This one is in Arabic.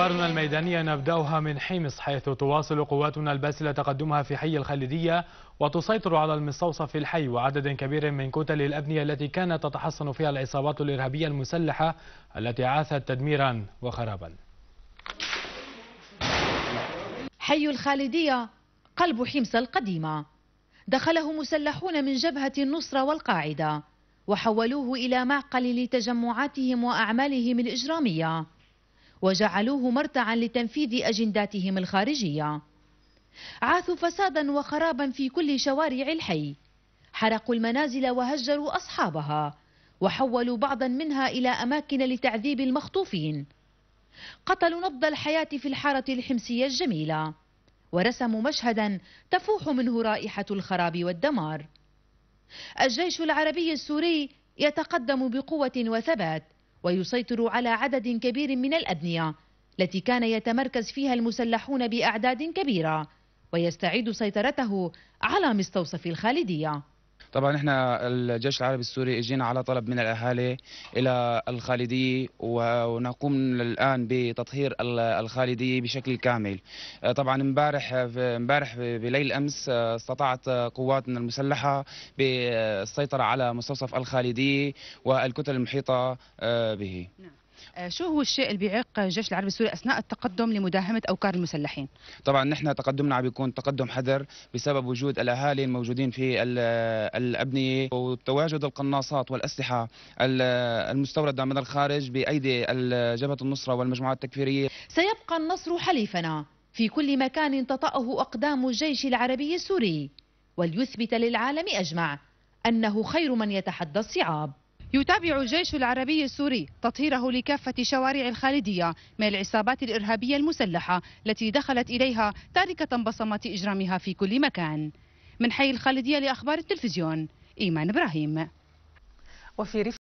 أخبارنا الميدانية نبدأها من حمص حيث تواصل قواتنا الباسلة تقدمها في حي الخالدية وتسيطر على المستوصف الحي وعدد كبير من كتل الأبنية التي كانت تتحصن فيها العصابات الإرهابية المسلحة التي عاثت تدميرا وخرابا حي الخالدية قلب حمص القديمة دخله مسلحون من جبهة النصرة والقاعدة وحولوه إلى معقل لتجمعاتهم وأعمالهم الإجرامية وجعلوه مرتعا لتنفيذ أجنداتهم الخارجية عاثوا فسادا وخرابا في كل شوارع الحي حرقوا المنازل وهجروا أصحابها وحولوا بعضا منها إلى أماكن لتعذيب المخطوفين قتلوا نبض الحياة في الحارة الحمصية الجميلة ورسموا مشهدا تفوح منه رائحة الخراب والدمار الجيش العربي السوري يتقدم بقوة وثبات ويسيطر على عدد كبير من الأبنية التي كان يتمركز فيها المسلحون بأعداد كبيرة ويستعيد سيطرته على مستوصف الخالدية طبعا احنا الجيش العربي السوري اجينا على طلب من الاهالي الى الخالديه ونقوم الان بتطهير الخالديه بشكل كامل آه، طبعا امبارح امبارح بليل امس آه، استطاعت قواتنا المسلحه بالسيطره على مستوصف الخالديه والكتل المحيطه آه، به نعم. آه، شو هو الشيء اللي بيعيق الجيش العربي السوري اثناء التقدم لمداهمه اوكار المسلحين؟ طبعا نحن تقدمنا عم بيكون تقدم حذر بسبب وجود الاهالي الموجودين في الابنيه وتواجد القناصات والاسلحه المستورده من الخارج بايدي جبهه النصره والمجموعات التكفيريه. سيبقى النصر حليفنا في كل مكان تطأه اقدام الجيش العربي السوري وليثبت للعالم اجمع انه خير من يتحدى الصعاب. يتابع الجيش العربي السوري تطهيره لكافة شوارع الخالدية من العصابات الإرهابية المسلحة التي دخلت إليها تاركة بصمات إجرامها في كل مكان من حي الخالدية لأخبار التلفزيون إيمان إبراهيم وفي